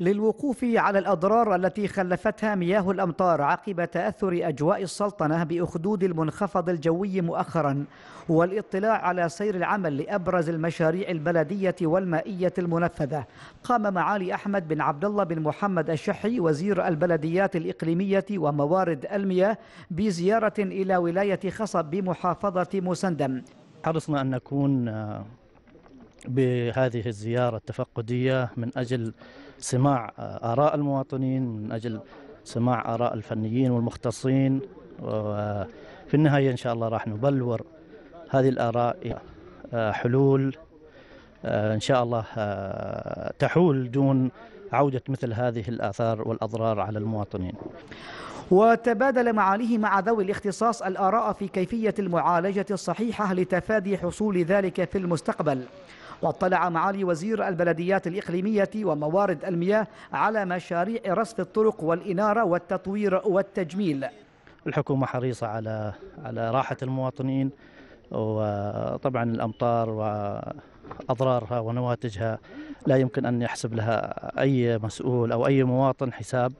للوقوف على الأضرار التي خلفتها مياه الأمطار عقب تأثر أجواء السلطنة بأخدود المنخفض الجوي مؤخرا والاطلاع على سير العمل لأبرز المشاريع البلدية والمائية المنفذة قام معالي أحمد بن عبد الله بن محمد الشحي وزير البلديات الإقليمية وموارد المياه بزيارة إلى ولاية خصب بمحافظة مسندم حرصنا أن نكون بهذه الزيارة التفقدية من أجل سماع آراء المواطنين من أجل سماع آراء الفنيين والمختصين وفي النهاية إن شاء الله راح نبلور هذه الآراء حلول إن شاء الله تحول دون عودة مثل هذه الآثار والأضرار على المواطنين وتبادل معاليه مع ذوي الاختصاص الآراء في كيفية المعالجة الصحيحة لتفادي حصول ذلك في المستقبل واطلع معالي وزير البلديات الإقليمية وموارد المياه على مشاريع رصف الطرق والإنارة والتطوير والتجميل الحكومة حريصة على على راحة المواطنين وطبعا الأمطار وأضرارها ونواتجها لا يمكن أن يحسب لها أي مسؤول أو أي مواطن حساب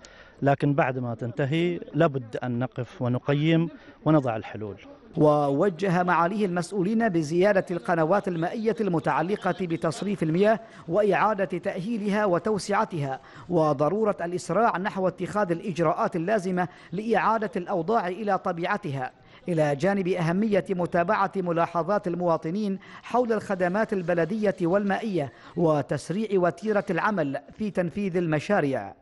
لكن بعد ما تنتهي لابد أن نقف ونقيم ونضع الحلول ووجه معاليه المسؤولين بزيادة القنوات المائية المتعلقة بتصريف المياه وإعادة تأهيلها وتوسعتها وضرورة الإسراع نحو اتخاذ الإجراءات اللازمة لإعادة الأوضاع إلى طبيعتها إلى جانب أهمية متابعة ملاحظات المواطنين حول الخدمات البلدية والمائية وتسريع وتيرة العمل في تنفيذ المشاريع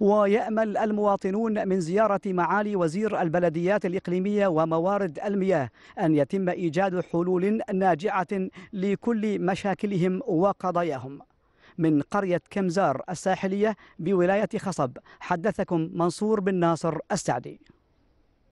ويأمل المواطنون من زيارة معالي وزير البلديات الإقليمية وموارد المياه أن يتم إيجاد حلول ناجعة لكل مشاكلهم وقضاياهم من قرية كمزار الساحلية بولاية خصب حدثكم منصور بن ناصر السعدي